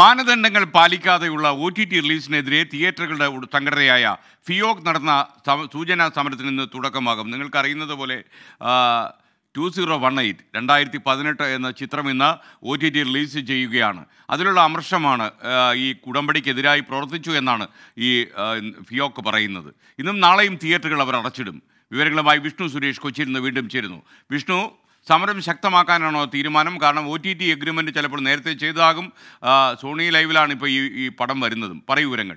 മാനദണ്ഡങ്ങൾ പാലിക്കാതെയുള്ള O T T റിലീസിനെതിരെ തിയേറ്ററുകളുടെ സംഘടനയായ ഫിയോക് നടന്ന സൂചനാ സമരത്തിന് ഇന്ന് തുടക്കമാകും നിങ്ങൾക്കറിയുന്നത് പോലെ ടു സീറോ വൺ എയ്റ്റ് രണ്ടായിരത്തി പതിനെട്ട് എന്ന ചിത്രം ഇന്ന് ഒ ടി ടി റിലീസ് ചെയ്യുകയാണ് അതിലുള്ള അമർഷമാണ് ഈ ഉടമ്പടിക്കെതിരായി പ്രവർത്തിച്ചു എന്നാണ് ഈ ഫിയോക്ക് പറയുന്നത് ഇന്നും നാളെയും തിയേറ്ററുകൾ അവർ അടച്ചിടും വിവരങ്ങളുമായി വിഷ്ണു സുരേഷ് കൊച്ചിയിൽ നിന്ന് വീണ്ടും ചേരുന്നു വിഷ്ണു സമരം ശക്തമാക്കാനാണോ തീരുമാനം കാരണം ഒ ടി ടി എഗ്രിമെൻറ്റ് ചിലപ്പോൾ നേരത്തെ ചെയ്തതാകും സോണി ലൈവിലാണ് ഇപ്പോൾ ഈ ഈ പടം വരുന്നതും പറയൂരങ്ങൾ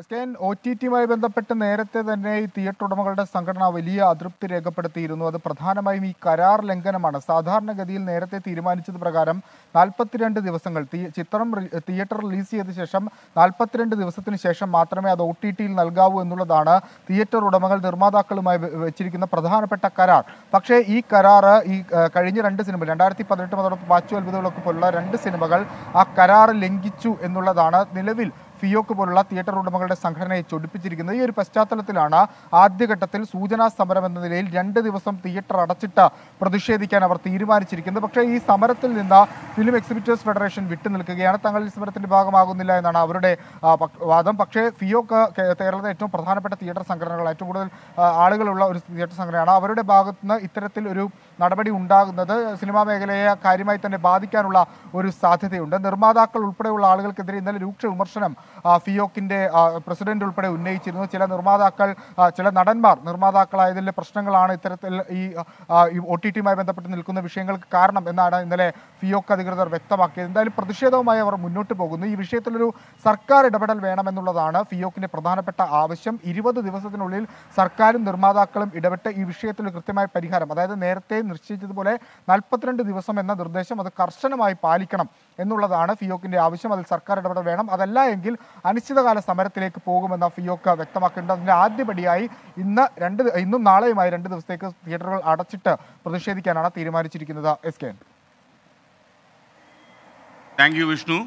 S K N O T ടിയുമായി ബന്ധപ്പെട്ട് നേരത്തെ തന്നെ ഈ തിയേറ്റർ ഉടമകളുടെ സംഘടന വലിയ അതൃപ്തി രേഖപ്പെടുത്തിയിരുന്നു അത് പ്രധാനമായും ഈ കരാർ ലംഘനമാണ് സാധാരണഗതിയിൽ നേരത്തെ തീരുമാനിച്ചത് പ്രകാരം നാൽപ്പത്തിരണ്ട് ദിവസങ്ങൾ ചിത്രം തിയേറ്റർ റിലീസ് ചെയ്ത ശേഷം നാൽപ്പത്തിരണ്ട് ദിവസത്തിന് ശേഷം മാത്രമേ അത് ഒ ടി ടിയിൽ നൽകാവൂ എന്നുള്ളതാണ് തിയേറ്റർ ഉടമകൾ നിർമ്മാതാക്കളുമായി വെച്ചിരിക്കുന്ന പ്രധാനപ്പെട്ട കരാർ പക്ഷേ ഈ കരാർ ഈ കഴിഞ്ഞ രണ്ട് സിനിമ രണ്ടായിരത്തി പതിനെട്ട് മുതൽ പാച്ചു അത്ഭുതങ്ങളൊക്കെ പോലുള്ള രണ്ട് സിനിമകൾ ആ കരാർ ലംഘിച്ചു എന്നുള്ളതാണ് നിലവിൽ ഫിയോക്ക് പോലുള്ള തിയേറ്റർ ഉടമകളുടെ സംഘടനയെ ചൊടിപ്പിച്ചിരിക്കുന്നത് ഈ ഒരു പശ്ചാത്തലത്തിലാണ് ആദ്യഘട്ടത്തിൽ സൂചനാ സമരം എന്ന നിലയിൽ രണ്ട് ദിവസം തിയേറ്റർ അടച്ചിട്ട് പ്രതിഷേധിക്കാൻ അവർ തീരുമാനിച്ചിരിക്കുന്നത് പക്ഷേ ഈ സമരത്തിൽ നിന്ന് ഫിലിം എക്സിബിറ്റേഴ്സ് ഫെഡറേഷൻ വിട്ടുനിൽക്കുകയാണ് തങ്ങൾ ഈ സമരത്തിന്റെ ഭാഗമാകുന്നില്ല എന്നാണ് അവരുടെ വാദം പക്ഷേ ഫിയോക്ക് കേരളത്തിലെ ഏറ്റവും പ്രധാനപ്പെട്ട തിയേറ്റർ സംഘടനകൾ ഏറ്റവും കൂടുതൽ ആളുകളുള്ള ഒരു തിയേറ്റർ സംഘടനയാണ് അവരുടെ ഭാഗത്തു നിന്ന് ഇത്തരത്തിൽ ഒരു നടപടി ഉണ്ടാകുന്നത് സിനിമാ മേഖലയെ കാര്യമായി തന്നെ ബാധിക്കാനുള്ള ഒരു സാധ്യതയുണ്ട് നിർമ്മാതാക്കൾ ഉൾപ്പെടെയുള്ള ആളുകൾക്കെതിരെ ഇന്നലെ രൂക്ഷ വിമർശനം ഫിയോക്കിൻ്റെ പ്രസിഡന്റ് ഉൾപ്പെടെ ഉന്നയിച്ചിരുന്നു ചില നിർമ്മാതാക്കൾ ചില നടന്മാർ നിർമ്മാതാക്കളായതിലെ പ്രശ്നങ്ങളാണ് ഇത്തരത്തിൽ ഈ ഒ ടി ടിയുമായി ബന്ധപ്പെട്ട് നിൽക്കുന്ന വിഷയങ്ങൾക്ക് കാരണം എന്നാണ് ഇന്നലെ ഫിയോക്ക് അധികൃതർ വ്യക്തമാക്കിയത് എന്തായാലും പ്രതിഷേധവുമായി അവർ മുന്നോട്ട് പോകുന്നു ഈ വിഷയത്തിലൊരു സർക്കാർ ഇടപെടൽ വേണമെന്നുള്ളതാണ് ഫിയോക്കിൻ്റെ പ്രധാനപ്പെട്ട ആവശ്യം ഇരുപത് ദിവസത്തിനുള്ളിൽ സർക്കാരും നിർമ്മാതാക്കളും ഇടപെട്ട് ഈ വിഷയത്തിൽ കൃത്യമായ പരിഹാരം അതായത് നേരത്തെ നിശ്ചയിച്ചതുപോലെ നാൽപ്പത്തിരണ്ട് ദിവസം എന്ന നിർദ്ദേശം അത് കർശനമായി പാലിക്കണം എന്നുള്ളതാണ് ഫിയോക്കിൻ്റെ ആവശ്യം അതിൽ സർക്കാർ ഇടപെടൽ വേണം അതല്ല എങ്കിൽ അനിശ്ചിതകാല സമരത്തിലേക്ക് പോകുമെന്ന ഫിയോക്ക വ്യക്തമാക്കേണ്ട അതിന്റെ ആദ്യപടിയായി ഇന്ന് രണ്ട് ഇന്നും നാളെയുമായി രണ്ട് ദിവസത്തേക്ക് തിയേറ്ററുകൾ അടച്ചിട്ട് പ്രതിഷേധിക്കാനാണ് തീരുമാനിച്ചിരിക്കുന്നത് S K thank you Vishnu